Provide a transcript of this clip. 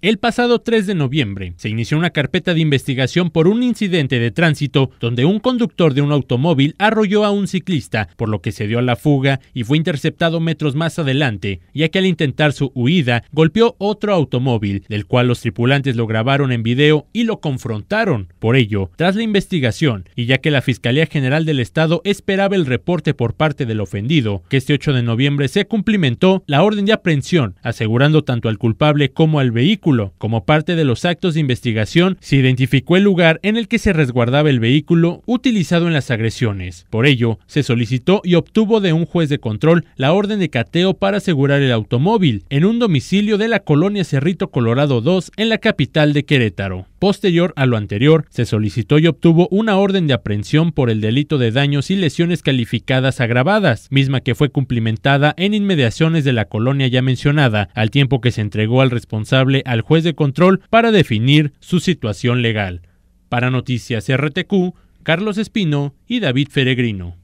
El pasado 3 de noviembre se inició una carpeta de investigación por un incidente de tránsito donde un conductor de un automóvil arrolló a un ciclista, por lo que se dio a la fuga y fue interceptado metros más adelante, ya que al intentar su huida golpeó otro automóvil, del cual los tripulantes lo grabaron en video y lo confrontaron. Por ello, tras la investigación, y ya que la Fiscalía General del Estado esperaba el reporte por parte del ofendido, que este 8 de noviembre se cumplimentó la orden de aprehensión, asegurando tanto al culpable como al vehículo como parte de los actos de investigación, se identificó el lugar en el que se resguardaba el vehículo utilizado en las agresiones. Por ello, se solicitó y obtuvo de un juez de control la orden de cateo para asegurar el automóvil en un domicilio de la colonia Cerrito Colorado 2 en la capital de Querétaro. Posterior a lo anterior, se solicitó y obtuvo una orden de aprehensión por el delito de daños y lesiones calificadas agravadas, misma que fue cumplimentada en inmediaciones de la colonia ya mencionada, al tiempo que se entregó al responsable al juez de control para definir su situación legal. Para Noticias RTQ, Carlos Espino y David Feregrino.